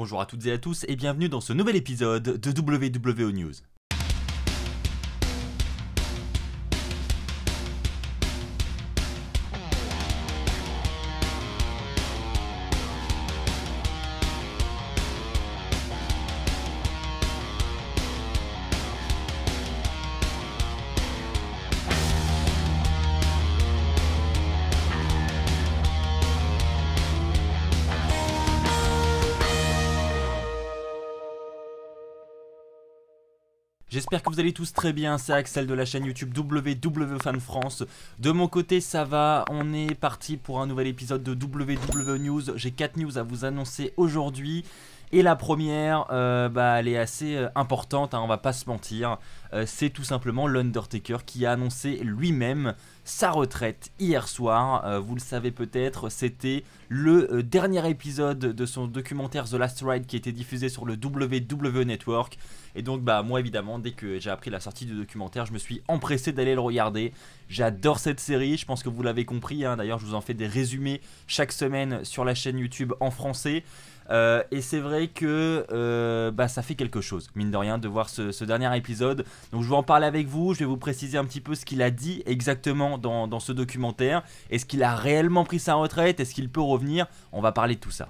Bonjour à toutes et à tous et bienvenue dans ce nouvel épisode de WWO News. j'espère que vous allez tous très bien, c'est Axel de la chaîne YouTube WWFanFrance De mon côté ça va, on est parti pour un nouvel épisode de WW News, j'ai 4 news à vous annoncer aujourd'hui. Et la première, euh, bah, elle est assez euh, importante, hein, on va pas se mentir. Euh, c'est tout simplement l'Undertaker qui a annoncé lui-même sa retraite hier soir. vous le savez peut-être, c'était le dernier épisode de son documentaire The Last Ride qui a été diffusé sur le WWE Network. Et donc bah moi évidemment dès que j'ai appris la sortie du documentaire je me suis empressé d'aller le regarder. J'adore cette série, je pense que vous l'avez compris, hein. d'ailleurs je vous en fais des résumés chaque semaine sur la chaîne YouTube en français. Euh, et c'est vrai que euh, bah, ça fait quelque chose, mine de rien, de voir ce, dernier épisode. Donc je vais en parler avec vous, je vais vous préciser un petit peu ce qu'il a dit exactement dans, dans ce documentaire. Est-ce qu'il a réellement pris sa retraite Est-ce qu'il peut revenir On va parler de tout ça.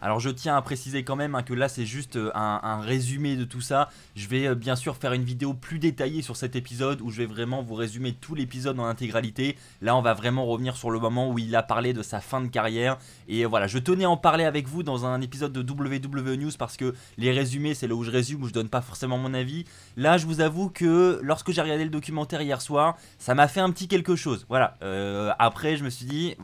Alors je tiens à préciser quand même hein, que là c'est juste euh, un, résumé de tout ça. Je vais euh, bien sûr faire une vidéo plus détaillée sur cet épisode où je vais vraiment vous résumer tout l'épisode en intégralité. Là on va vraiment revenir sur le moment où il a parlé de sa fin de carrière. Et euh, voilà, je tenais à en parler avec vous dans un épisode de WW News parce que les résumés c'est là où je résume, où je donne pas forcément mon avis. Là je vous avoue que lorsque j'ai regardé le documentaire hier soir, ça m'a fait un petit quelque chose. Voilà, après je me suis dit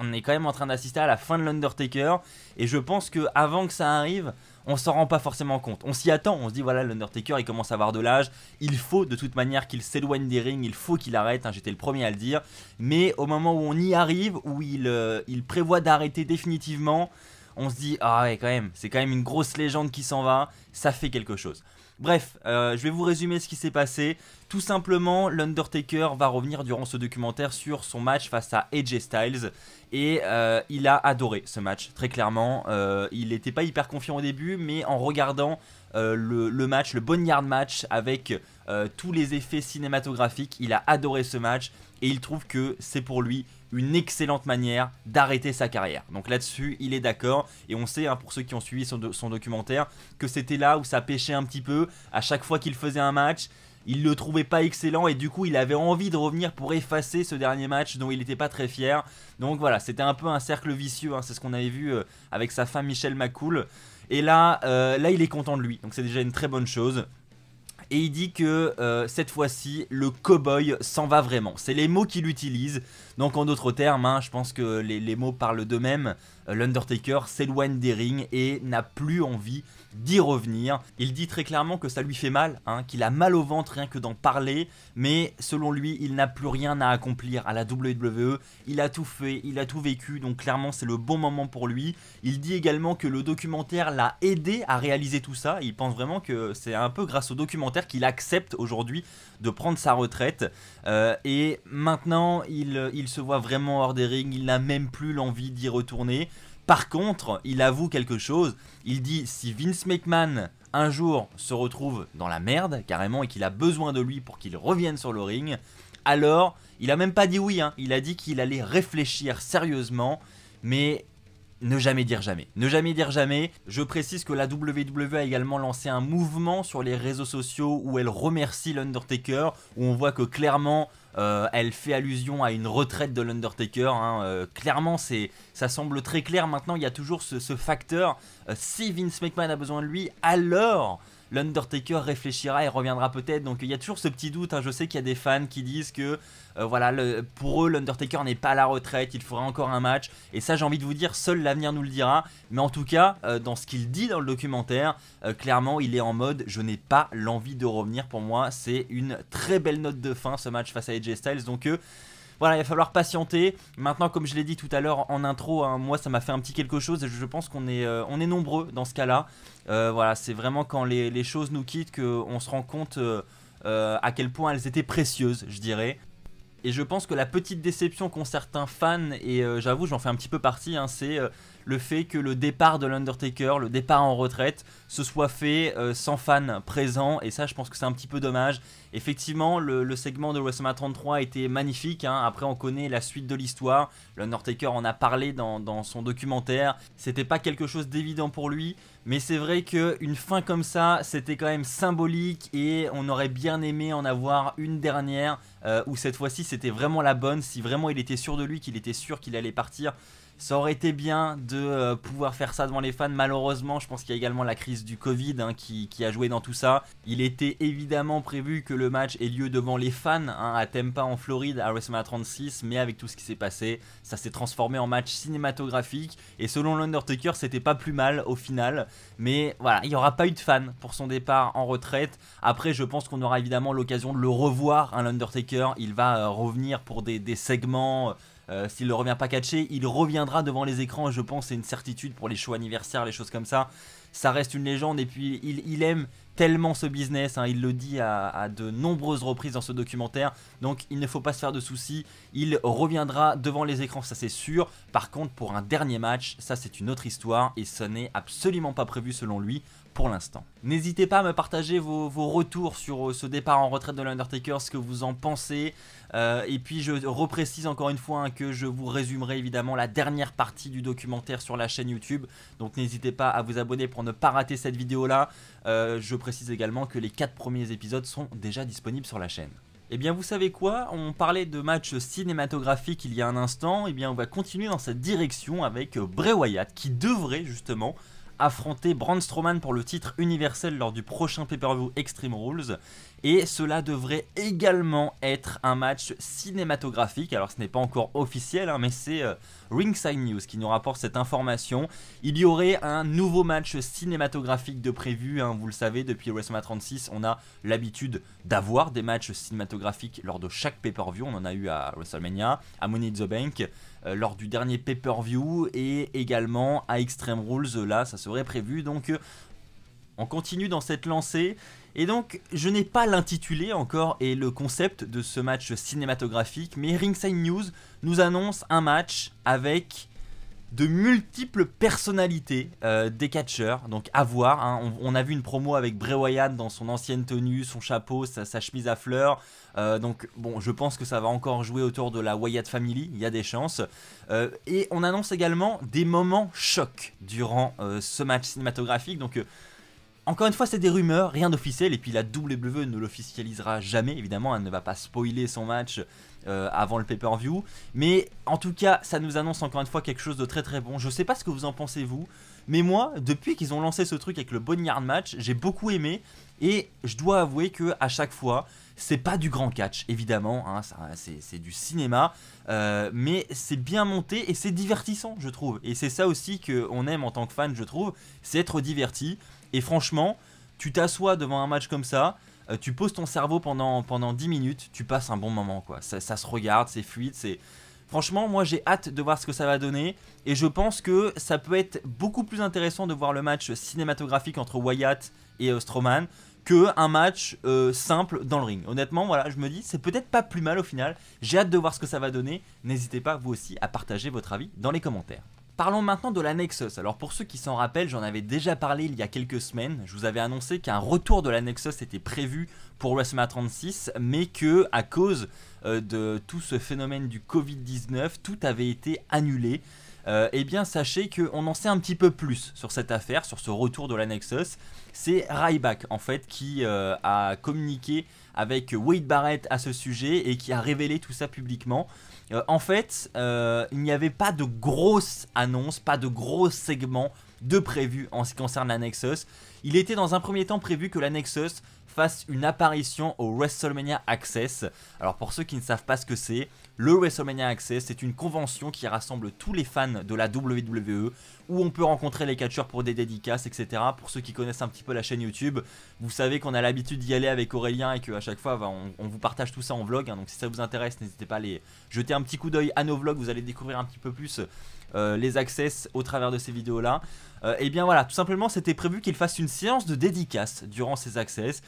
on est quand même en train d'assister à la fin de l'Undertaker. Et je pense que avant que ça arrive, on s'en rend pas forcément compte. On s'y attend, on se dit voilà, l'Undertaker, il commence à avoir de l'âge. Il faut de toute manière qu'il s'éloigne des rings, il faut qu'il arrête. Hein, j'étais le premier à le dire. Mais au moment où on y arrive, où il, euh, il prévoit d'arrêter définitivement, on se dit ah ouais, quand même, c'est quand même une grosse légende qui s'en va. Ça fait quelque chose. Bref, euh, je vais vous résumer ce qui s'est passé. Tout simplement, l'Undertaker va revenir durant ce documentaire sur son match face à AJ Styles et euh, il a adoré ce match, très clairement. Euh, il n'était pas hyper confiant au début, mais en regardant euh, le, match, le Boneyard match avec euh, tous les effets cinématographiques. Il a adoré ce match et il trouve que c'est pour lui une excellente manière d'arrêter sa carrière. Donc là-dessus, il est d'accord. Et on sait, hein, pour ceux qui ont suivi son, documentaire, que c'était là où ça pêchait un petit peu. À chaque fois qu'il faisait un match, il le trouvait pas excellent et du coup il avait envie de revenir pour effacer ce dernier match dont il n'était pas très fier. Donc voilà, c'était un peu un cercle vicieux, hein. c'est ce qu'on avait vu euh, avec sa femme Michelle McCool. Et là, euh, là, il est content de lui, donc c'est déjà une très bonne chose. Et il dit que euh, cette fois-ci, le cow-boy s'en va vraiment. C'est les mots qu'il utilise. Donc en d'autres termes, hein, je pense que les mots parlent d'eux-mêmes l'Undertaker s'éloigne des rings et n'a plus envie d'y revenir. Il dit très clairement que ça lui fait mal, hein, qu'il a mal au ventre rien que d'en parler, mais selon lui, il n'a plus rien à accomplir à la WWE. Il a tout fait, il a tout vécu, donc clairement c'est le bon moment pour lui. Il dit également que le documentaire l'a aidé à réaliser tout ça. Il pense vraiment que c'est un peu grâce au documentaire qu'il accepte aujourd'hui de prendre sa retraite. Euh, et maintenant, il se voit vraiment hors des rings, il n'a même plus l'envie d'y retourner. Par contre, il avoue quelque chose. Il dit si Vince McMahon un jour se retrouve dans la merde carrément et qu'il a besoin de lui pour qu'il revienne sur le ring, alors il a même pas dit oui. Hein. Il a dit qu'il allait réfléchir sérieusement. Mais ne jamais dire jamais. Ne jamais dire jamais. Je précise que la WWE a également lancé un mouvement sur les réseaux sociaux où elle remercie l'Undertaker, où on voit que clairement euh, elle fait allusion à une retraite de l'Undertaker. Hein. Euh, clairement, c'est, ça semble très clair maintenant. Il y a toujours ce, facteur. Euh, si Vince McMahon a besoin de lui, alors l'Undertaker réfléchira et reviendra peut-être. Donc il y a toujours ce petit doute. Hein. Je sais qu'il y a des fans qui disent que euh, voilà, pour eux, l'Undertaker n'est pas à la retraite, il faudra encore un match. Et ça, j'ai envie de vous dire, seul l'avenir nous le dira. Mais en tout cas, euh, dans ce qu'il dit dans le documentaire, euh, clairement, il est en mode je n'ai pas l'envie de revenir. Pour moi, c'est une très belle note de fin ce match face à AJ Styles. Donc voilà, il va falloir patienter. Maintenant, comme je l'ai dit tout à l'heure en intro, hein, moi ça m'a fait un petit quelque chose et je pense qu'on est, euh, on est nombreux dans ce cas-là. Euh, voilà, c'est vraiment quand les, les, choses nous quittent qu'on se rend compte euh, à quel point elles étaient précieuses, je dirais. Et je pense que la petite déception qu'ont certains fans, et euh, j'avoue, j'en fais un petit peu partie, hein, c'est euh, le fait que le départ de l'Undertaker, le départ en retraite, se soit fait euh, sans fans présents. Et ça, je pense que c'est un petit peu dommage. Effectivement, le, segment de WrestleMania 33 était magnifique. Hein. Après, on connaît la suite de l'histoire. L'Undertaker en a parlé dans, dans son documentaire. C'était pas quelque chose d'évident pour lui. Mais c'est vrai qu'une fin comme ça, c'était quand même symbolique et on aurait bien aimé en avoir une dernière euh, où cette fois-ci c'était vraiment la bonne. Si vraiment il était sûr de lui, qu'il était sûr qu'il allait partir, ça aurait été bien de euh, pouvoir faire ça devant les fans. Malheureusement, je pense qu'il y a également la crise du Covid hein, qui, a joué dans tout ça. Il était évidemment prévu que le match ait lieu devant les fans hein, à Tampa en Floride à WrestleMania 36, mais avec tout ce qui s'est passé, ça s'est transformé en match cinématographique. Et selon l'Undertaker, c'était pas plus mal au final. Mais voilà, il n'y aura pas eu de fans pour son départ en retraite. Après, je pense qu'on aura évidemment l'occasion de le revoir, Un hein, l'Undertaker. Il va euh, revenir pour des, segments. Euh, s'il ne revient pas catché, il reviendra devant les écrans, je pense, c'est une certitude pour les shows anniversaires, les choses comme ça. Ça reste une légende et puis il aime tellement ce business, hein, il le dit à, de nombreuses reprises dans ce documentaire, donc il ne faut pas se faire de soucis, il reviendra devant les écrans, ça c'est sûr, par contre pour un dernier match, ça c'est une autre histoire et ce n'est absolument pas prévu selon lui pour l'instant. N'hésitez pas à me partager vos, retours sur euh, ce départ en retraite de l'Undertaker, ce que vous en pensez. Euh, et puis je reprécise encore une fois hein, que je vous résumerai évidemment la dernière partie du documentaire sur la chaîne YouTube. Donc n'hésitez pas à vous abonner pour ne pas rater cette vidéo là. Euh, je précise également que les 4 premiers épisodes sont déjà disponibles sur la chaîne. et eh bien vous savez quoi, on parlait de matchs cinématographiques il y a un instant, et eh bien on va continuer dans cette direction avec euh, Bray Wyatt qui devrait justement affronter Braun Strowman pour le titre universel lors du prochain pay-per-view Extreme Rules. Et cela devrait également être un match cinématographique. Alors ce n'est pas encore officiel, hein, mais c'est euh, Ringside News qui nous rapporte cette information. Il y aurait un nouveau match cinématographique de prévu. Hein, vous le savez, depuis WrestleMania 36, on a l'habitude d'avoir des matchs cinématographiques lors de chaque pay-per-view. On en a eu à WrestleMania, à Money in the Bank. Euh, lors du dernier pay-per-view et également à Extreme Rules là ça serait prévu donc euh, on continue dans cette lancée et donc, je n'ai pas l'intitulé encore et le concept de ce match cinématographique, mais Ringside News nous annonce un match avec de multiples personnalités euh, des catcheurs. Donc à voir. Hein. On, a vu une promo avec Bray Wyatt dans son ancienne tenue, son chapeau, sa, chemise à fleurs. Euh, donc bon, je pense que ça va encore jouer autour de la Wyatt Family. Il y a des chances. Euh, et on annonce également des moments chocs durant ce match cinématographique. Donc encore une fois, c'est des rumeurs, rien d'officiel. Et puis la WWE e ne l'officialisera jamais. Évidemment, elle ne va pas spoiler son match euh, avant le pay-per-view. Mais en tout cas, ça nous annonce encore une fois quelque chose de très très bon. Je sais pas ce que vous en pensez vous, mais moi, depuis qu'ils ont lancé ce truc avec le Boneyard match, j'ai beaucoup aimé. Et je dois avouer que à chaque fois, c'est pas du grand catch, évidemment, hein, c'est du cinéma, euh, mais c'est bien monté et c'est divertissant, je trouve. Et c'est ça aussi qu'on aime en tant que fan, je trouve, c'est être diverti. Et franchement, tu t'assois devant un match comme ça, euh, tu poses ton cerveau pendant, pendant 10 minutes, tu passes un bon moment, quoi. Ça, se regarde, c'est fluide, c'est... Franchement, moi j'ai hâte de voir ce que ça va donner et je pense que ça peut être beaucoup plus intéressant de voir le match cinématographique entre Wyatt et euh, Strowman que un match euh, simple dans le ring. Honnêtement, voilà, je me dis, c'est peut-être pas plus mal au final. J'ai hâte de voir ce que ça va donner. N'hésitez pas, vous aussi, à partager votre avis dans les commentaires. Parlons maintenant de la Nexus. Alors pour ceux qui s'en rappellent, j'en avais déjà parlé il y a quelques semaines. Je vous avais annoncé qu'un retour de la Nexus était prévu pour WrestleMania 36, mais que à cause euh, de tout ce phénomène du Covid-19, tout avait été annulé. Euh, eh bien sachez qu'on en sait un petit peu plus sur cette affaire, sur ce retour de la Nexus. C'est Ryback en fait qui euh, a communiqué avec Wade Barrett à ce sujet et qui a révélé tout ça publiquement. Euh, en fait, euh, il n'y avait pas de grosse annonce, pas de gros segment de prévu en ce qui concerne la Nexus. Il était dans un premier temps prévu que la Nexus fasse une apparition au WrestleMania Access. Alors pour ceux qui ne savent pas ce que c'est, le WrestleMania Access c'est une convention qui rassemble tous les fans de la WWE où on peut rencontrer les catcheurs pour des dédicaces, etc. Pour ceux qui connaissent un petit peu la chaîne YouTube, vous savez qu'on a l'habitude d'y aller avec Aurélien et qu'à chaque fois bah, on, vous partage tout ça en vlog. Hein. donc si ça vous intéresse, n'hésitez pas à aller jeter un petit coup d'œil à nos vlogs, vous allez découvrir un petit peu plus euh, les access au travers de ces vidéos là. Euh, et bien voilà, tout simplement c'était prévu qu'il fasse une séance de dédicaces durant ces access.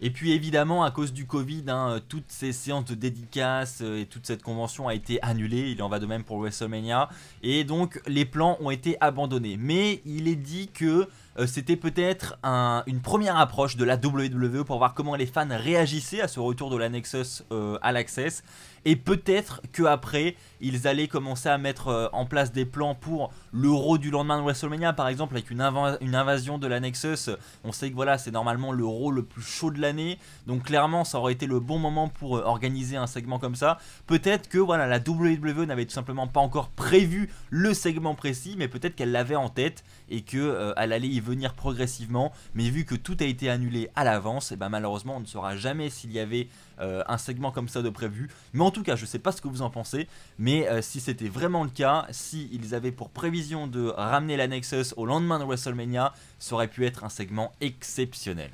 Et puis évidemment, à cause du Covid, hein, euh, toutes ces séances de dédicaces euh, et toute cette convention a été annulée. Il en va de même pour WrestleMania. Et donc, les plans ont été abandonnés. Mais il est dit que euh, c'était peut-être une première approche de la WWE pour voir comment les fans réagissaient à ce retour de la Nexus euh, à l'Access. Et peut-être qu'après, ils allaient commencer à mettre euh, en place des plans pour l'euro du lendemain de WrestleMania, par exemple, avec une, invasion de la Nexus. On sait que voilà, c'est normalement le l'euro le plus chaud de l'année. Donc clairement, ça aurait été le bon moment pour organiser un segment comme ça. Peut-être que voilà, la WWE n'avait tout simplement pas encore prévu le segment précis, mais peut-être qu'elle l'avait en tête et qu'elle allait y venir progressivement. Mais vu que tout a été annulé à l'avance, et eh ben malheureusement on ne saura jamais s'il y avait euh, un segment comme ça de prévu. Mais en tout cas, je sais pas ce que vous en pensez. Mais euh, si c'était vraiment le cas, si ils avaient pour prévision de ramener la Nexus au lendemain de WrestleMania, ça aurait pu être un segment exceptionnel.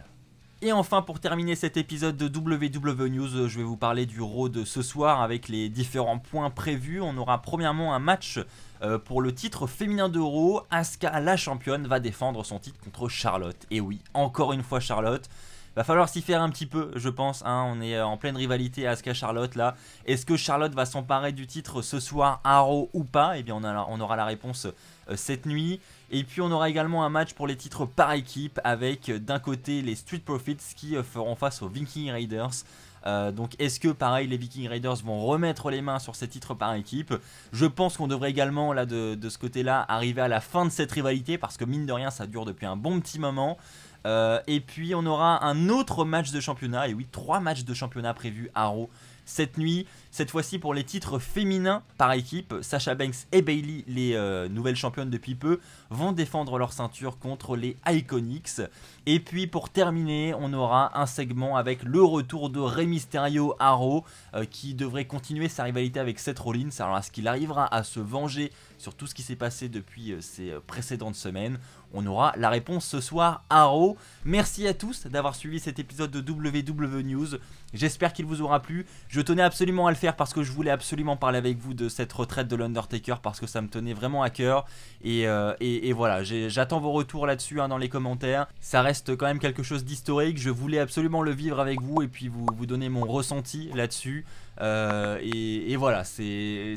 Et enfin, pour terminer cet épisode de WW News, je vais vous parler du Raw de ce soir avec les différents points prévus. On aura premièrement un match euh, pour le titre féminin d'Euro. Raw. la championne, va défendre son titre contre Charlotte. Et oui, encore une fois Charlotte. Va falloir s'y faire un petit peu, je pense. Hein. On est euh, en pleine rivalité à ce Asuka Charlotte là. Est-ce que Charlotte va s'emparer du titre ce soir, Arrow ou pas Eh bien, on, aura la réponse euh, cette nuit. Et puis on aura également un match pour les titres par équipe avec euh, d'un côté les Street Profits qui feront face aux Viking Raiders. donc est-ce que pareil les Viking Raiders vont remettre les mains sur ces titres par équipe Je pense qu'on devrait également là de, de ce côté là arriver à la fin de cette rivalité parce que mine de rien ça dure depuis un bon petit moment. Euh, et puis on aura un autre match de championnat, et oui, trois matchs de championnat prévus à Raw cette nuit. Cette fois-ci pour les titres féminins par équipe, Sasha Banks et Bailey, les euh, nouvelles championnes depuis peu, vont défendre leur ceinture contre les Iconics. Et puis pour terminer, on aura un segment avec le retour de Rey Mysterio Arrow, euh, qui devrait continuer sa rivalité avec Seth Rollins. Alors est-ce qu'il arrivera à se venger sur tout ce qui s'est passé depuis euh, ces précédentes semaines On aura la réponse ce soir Arrow. Merci à tous d'avoir suivi cet épisode de WW News. J'espère qu'il vous aura plu. Je tenais absolument à le faire parce que je voulais absolument parler avec vous de cette retraite de l'Undertaker parce que ça me tenait vraiment à cœur. Et, euh, voilà, j'attends vos retours là-dessus hein, dans les commentaires. Ça reste quand même quelque chose d'historique. Je voulais absolument le vivre avec vous et puis vous, vous donner mon ressenti là-dessus. Euh, et, voilà, c'est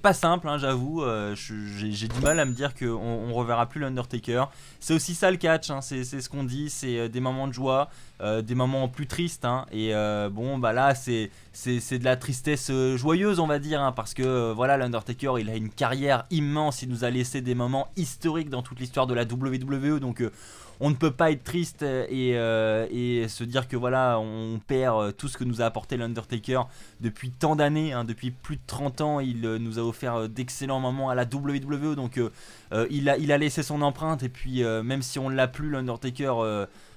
pas simple, hein, j'avoue. Euh, j'ai du mal à me dire qu'on on reverra plus l'Undertaker. C'est aussi ça le catch, hein, c'est ce qu'on dit, c'est euh, des moments de joie. des moments plus tristes. Hein. et bon, bah là, c'est de la tristesse joyeuse, on va dire, parce que voilà, l'Undertaker, il a une carrière immense, il nous a laissé des moments historiques dans toute l'histoire de la WWE. Donc on ne peut pas être triste euh, et, se dire que voilà, on perd tout ce que nous a apporté l'Undertaker depuis tant d'années, hein, depuis plus de 30 ans, il euh, nous a offert euh, d'excellents moments à la WWE, donc il, a, laissé son empreinte, et puis même si on l'a plus, l'Undertaker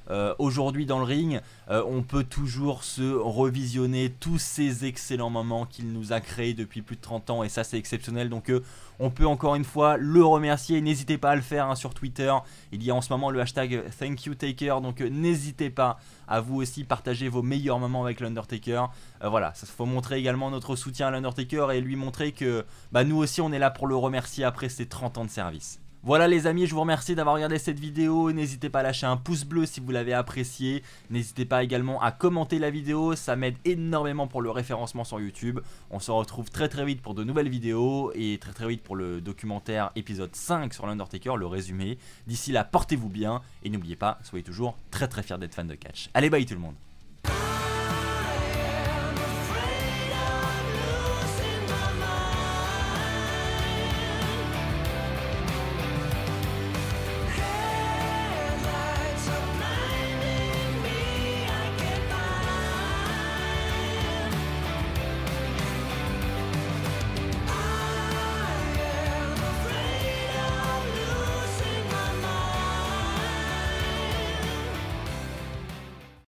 euh, aujourd'hui dans le ring. Euh, on peut toujours se revisionner tous ces excellents moments qu'il nous a créés depuis plus de 30 ans et ça c'est exceptionnel. Donc euh, on peut encore une fois le remercier. N'hésitez pas à le faire hein, sur Twitter. Il y a en ce moment le hashtag Thank you Taker Donc n'hésitez pas à vous aussi partager vos meilleurs moments avec l'Undertaker. voilà, il faut montrer également notre soutien à l'Undertaker et lui montrer que bah, nous aussi on est là pour le remercier après ses 30 ans de service. Voilà les amis, je vous remercie d'avoir regardé cette vidéo, n'hésitez pas à lâcher un pouce bleu si vous l'avez apprécié, n'hésitez pas également à commenter la vidéo, ça m'aide énormément pour le référencement sur YouTube, on se retrouve très très vite pour de nouvelles vidéos et très très vite pour le documentaire épisode 5 sur l'Undertaker, le résumé, d'ici là portez-vous bien et n'oubliez pas, soyez toujours très très fiers d'être fan de catch. Allez bye tout le monde